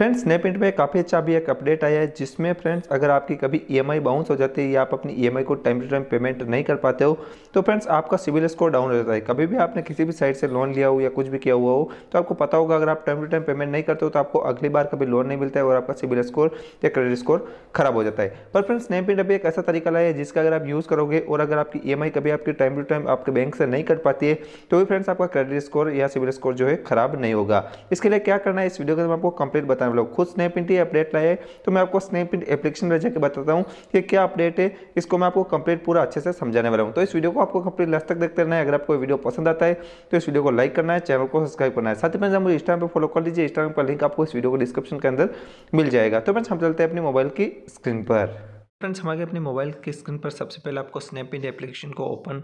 friends स्नैपइंट में काफ़ी अच्छा अभी एक अपडेट आया है जिसमें फ्रेंड्स अगर आपकी कभी ईएमआई e बाउंस हो जाती है या आप अपनी ईएमआई e को टाइम टू टाइम पेमेंट नहीं कर पाते हो तो फ्रेंड्स आपका सिविल स्कोर डाउन हो जाता है कभी भी आपने किसी भी साइड से लोन लिया हो या कुछ भी किया हुआ हो तो आपको पता होगा अगर आप टाइम टू टाइम पेमेंट नहीं करते हो तो आपको अगली बार कभी लोन नहीं मिलता है और आपका सिविल स्कोर या क्रेडिट स्कोर खराब हो जाता है पर फ्रेंड्स स्नैपइंट अभी एक ऐसा तरीका लाया है जिसका अगर आप यूज़ करोगे और अगर आपकी ई e कभी आपके टाइम टू टाइम आपके बैंक से नहीं कर पाती है तो भी फ्रेंड्स आपका क्रेडिट स्कोर या सिविल स्कोर जो है खराब नहीं होगा इसके लिए क्या करना है इस वीडियो के मैं आपको कंप्लीट बताऊँ आप लोग खुद स्नैप इंट ही अपडेट लाए तो मैं आपको स्नैप इंट एप्लीकेशन में जाकर बताता हूँ कि क्या अपडेट है इसको मैं आपको कंप्लीट पूरा अच्छे से समझाने वाला हूँ तो इस वीडियो को आपको कंप्लीट लास्ट तक देखते रहना है अगर आपको वीडियो पसंद आता है तो इस वीडियो को लाइक करना है चैनल को सब्सक्राइब करना है साथ ही मैं मुझे इंस्टाग्राम पर फॉलो कर लीजिए इंस्टाग्राम पर लिंक आपको इस वीडियो को डिस्क्रिप्शन के अंदर मिल जाएगा तो मैं हम चलते हैं अपने मोबाइल की स्क्रीन पर फ्रेंड्स हमारे अपने मोबाइल की स्क्रीन पर सबसे पहले आपको स्नैप इंड एप्लीकेशन को ओपन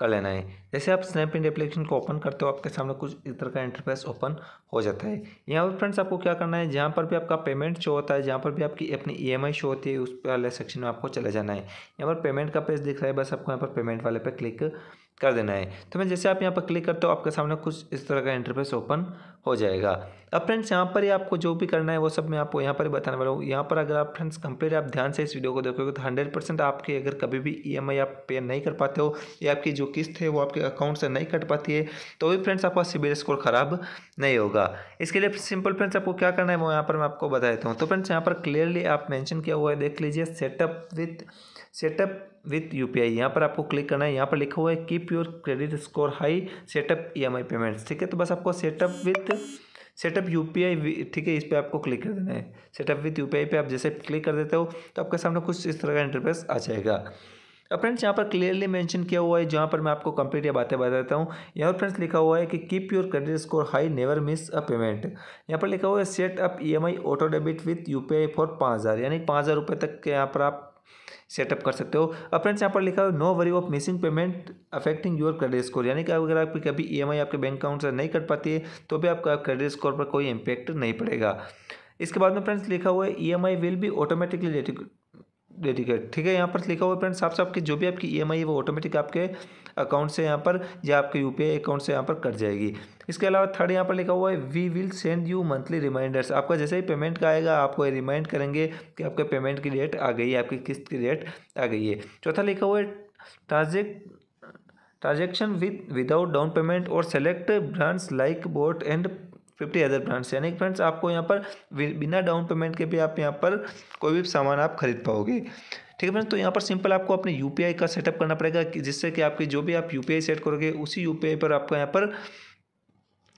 कर लेना है जैसे आप इंड एप्लीकेशन को ओपन करते हो आपके सामने कुछ इस तरह का इंटरफेस ओपन हो जाता है यहाँ पर फ्रेंड्स आपको क्या करना है जहाँ पर भी आपका पेमेंट शो होता है जहाँ पर भी आपकी अपनी ई e शो होती है उस वाले सेक्शन में आपको चले जाना है यहाँ पर पेमेंट का पेज दिख रहा है बस आपको यहाँ पर पेमेंट वाले पर क्लिक कर देना है तो मैं जैसे आप यहाँ पर क्लिक करते हो आपके सामने कुछ इस तरह का इंटरफेस ओपन हो जाएगा अब फ्रेंड्स यहाँ पर ही आपको जो भी करना है वो सब मैं आपको यहाँ पर बताने वाला हूँ यहाँ पर अगर आप फ्रेंड्स कंप्लीट आप ध्यान से इस वीडियो को देखोगे तो हंड्रेड परसेंट आपकी अगर कभी भी ई e आप पे नहीं कर पाते हो या आपकी जो किस्त है वो आपके अकाउंट से नहीं कट पाती है तो भी फ्रेंड्स आपका सिविल स्कोर ख़राब नहीं होगा इसके लिए सिंपल फ्रेंड्स आपको क्या करना है वो यहाँ पर मैं आपको बता देता हूँ तो फ्रेंड्स यहाँ पर क्लियरली आप मैंशन किया हुआ है देख लीजिए setup with setup with U P I यहाँ पर आपको क्लिक करना है यहाँ पर लिखा हुआ है keep your credit score high setup E M I payments ठीक है तो बस आपको setup with setup U P I ठीक है इस पर आपको क्लिक कर देना है setup with U P I पर आप जैसे क्लिक कर देते हो तो आपके सामने कुछ इस तरह का इंटरफेस आ जाएगा अब फ्रेंड्स यहाँ पर क्लियरली मेंशन किया हुआ है जहाँ पर मैं आपको कंप्लीट ये बातें बता देता हूँ यहाँ पर फ्रेंड्स लिखा हुआ है कि keep your credit score high never miss a payment यहाँ पर लिखा हुआ है set up E M I auto debit with U P I for पाँच हज़ार यानी पाँच हज़ार रुपये तक के यहाँ पर आप सेटअप कर सकते हो अब फ्रेंड्स यहाँ पर लिखा है no worry of missing payment affecting your credit score यानी कि अगर आपकी कभी ई आपके बैंक अकाउंट से नहीं कट पाती है तो भी आपका क्रेडिट स्कोर पर कोई इम्पैक्ट नहीं पड़ेगा इसके बाद में फ्रेंड्स लिखा हुआ है E M I will be automatically dedicate ठीक है यहाँ पर लिखा हुआ फ्रेंड साफ साफ कि जो भी आपकी ई e है वो ऑटोमेटिक आपके अकाउंट से यहाँ पर या आपके यू अकाउंट से यहाँ पर कट जाएगी इसके अलावा थर्ड यहाँ पर लिखा हुआ है we will send you monthly reminders आपका जैसे ही पेमेंट का आएगा आपको रिमाइंड करेंगे कि आपके पेमेंट की डेट आ गई है आपकी किस्त की डेट आ गई है चौथा लिखा हुआ है transact transaction with without down payment और select brands like boAt and fifty other brands यानी फ्रेंड्स आपको यहाँ पर बिना डाउन पेमेंट के भी आप यहाँ पर कोई भी सामान आप खरीद पाओगे ठीक है फ्रेंड्स तो यहाँ पर सिंपल आपको अपने यू का सेटअप करना पड़ेगा जिससे कि आपकी जो भी आप यू सेट करोगे उसी यू पर आपका यहाँ पर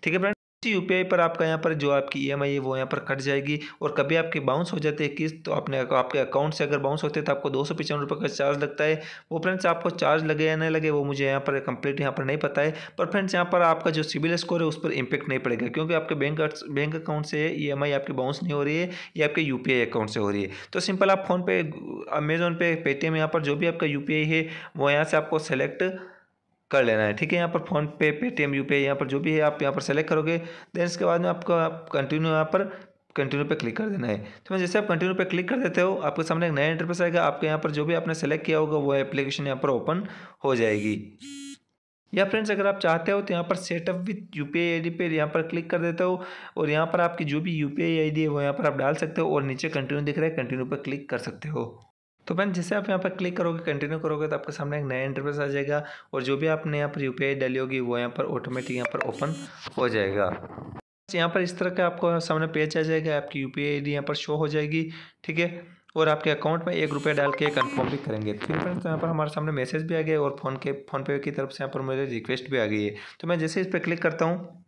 ठीक है फ्रेंड तो यू पर आपका यहाँ पर जो आपकी ई e है वो यहाँ पर कट जाएगी और कभी आपके बाउंस हो जाते हैं किस्त तो आपने आपके अकाउंट से अगर बाउंस होते हैं तो आपको दो सौ का चार्ज लगता है वो फ्रेंड्स आपको चार्ज लगे या नहीं लगे वो मुझे यहाँ पर कंप्लीट यहाँ पर नहीं पता है पर फ्रेंड्स यहाँ पर आपका जो सिविल स्कोर है उस पर इम्पैक्ट नहीं पड़ेगा क्योंकि आपके बैंक बैंक अकाउंट से ई e एम आपकी बाउंस नहीं हो रही है या आपके यू अकाउंट से हो रही है तो सिंपल आप फ़ोन पे अमेजोन पे पेटीएम यहाँ पर जो भी आपका यू है वो यहाँ से आपको सेलेक्ट कर लेना है ठीक है यहाँ पर फोन पे पेटीएम यू पी यहाँ पर जो भी है आप यहाँ पर सेलेक्ट करोगे देन इसके बाद में आपको आप कंटिन्यू यहाँ पर कंटिन्यू पे क्लिक कर देना है तो मैं जैसे आप कंटिन्यू पे क्लिक कर देते हो आपके सामने एक नया इंटरफेस आएगा आपके यहाँ पर जो भी आपने सेलेक्ट किया होगा वो एप्लीकेशन यहाँ पर ओपन हो जाएगी या फ्रेंड्स अगर आप चाहते हो तो यहाँ पर setup with U P I पे यहाँ पर क्लिक कर देते हो और यहाँ पर आपकी जो भी यू पी आई है वो यहाँ पर आप डाल सकते हो और नीचे कंटिन्यू दिख रहा है कंटिन्यू पर क्लिक कर सकते हो तो फ्रेंड जैसे आप यहाँ पर क्लिक करोगे कंटिन्यू करोगे तो आपके सामने एक नया इंटरफेस आ जाएगा और जो भी आपने यहाँ पर यू डाली होगी वो यहाँ पर ऑटोमेटिक यहाँ पर ओपन हो जाएगा तो यहाँ पर इस तरह का आपको सामने पेज आ जाएगा आपकी यू पी आई यहाँ पर शो हो जाएगी ठीक है और आपके अकाउंट में एक रुपया डाल के कन्फर्म भी करेंगे तो फिर फ्रेंड्स तो यहाँ पर हमारे सामने मैसेज भी आ गया और फोन के फोन पे की तरफ से यहाँ पर मुझे रिक्वेस्ट भी आ गई है तो मैं जैसे इस पर क्लिक करता हूँ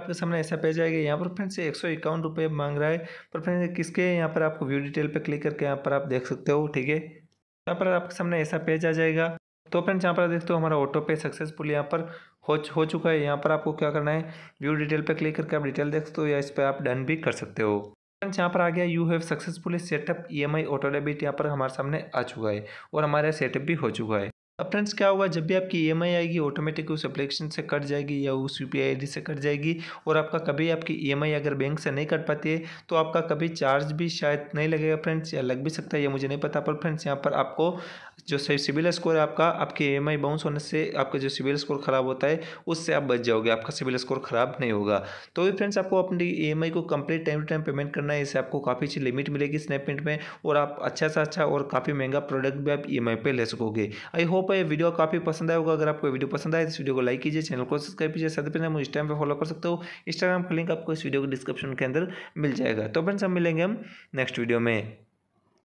आपके सामने ऐसा पेज आएगा यहाँ पर फ्रेंड्स एक सौ इक्यावन रुपये मांग रहा है पर फ्रेंड्स किसके यहाँ पर आपको व्यू डिटेल पे क्लिक करके यहाँ पर आप देख सकते हो ठीक है यहाँ पर आपके सामने ऐसा पेज आ जाएगा तो फ्रेंड्स यहाँ पर देखते हो हमारा ऑटो पे सक्सेसफुल यहाँ पर हो हो चुका है यहाँ पर आपको क्या करना है व्यू डिटेल पर क्लिक करके आप डिटेल देख सकते हो या इस पर आप डन भी कर सकते हो फ्रेंड्स यहाँ पर आ गया you have successfully setup E M I auto debit यहाँ पर हमारे सामने आ चुका है और हमारा सेटअप भी हो चुका है अब फ्रेंड्स क्या होगा जब भी आपकी ई e आएगी ऑटोमेटिक उस एप्लीकेशन से कट जाएगी या उस यू पी से कट जाएगी और आपका कभी आपकी ई e अगर बैंक से नहीं कट पाती है तो आपका कभी चार्ज भी शायद नहीं लगेगा फ्रेंड्स या लग भी सकता है ये मुझे नहीं पता पर फ्रेंड्स यहाँ पर आपको जो सही सिविल स्कोर है आपका आपके ई एम बाउंस होने से आपका जो सिविल स्कोर ख़राब होता है उससे आप बच जाओगे आपका सिविल स्कोर ख़राब नहीं होगा तो भी फ्रेंड्स आपको अपनी ई को complete time to time payment करना है इससे आपको काफ़ी अच्छी लिमिट मिलेगी स्नैपमेंट में और आप अच्छा सा अच्छा और काफ़ी महंगा प्रोडक्ट भी आप ई e पे ले सकोगे आई होप ये वीडियो काफ़ी पसंद आया होगा अगर आपको वीडियो पसंद आए तो इस वीडियो को लाइक कीजिए चैनल को सब्सक्राइब कीजिए साथ ही मुझे इंस्टाग्राम पर फॉलो कर सकते हो इंस्टाग्राम का लिंक आपको इस वीडियो के डिस्क्रिप्शन के अंदर मिल जाएगा तो फ्रेंड्स हम मिलेंगे हम नेक्स्ट वीडियो में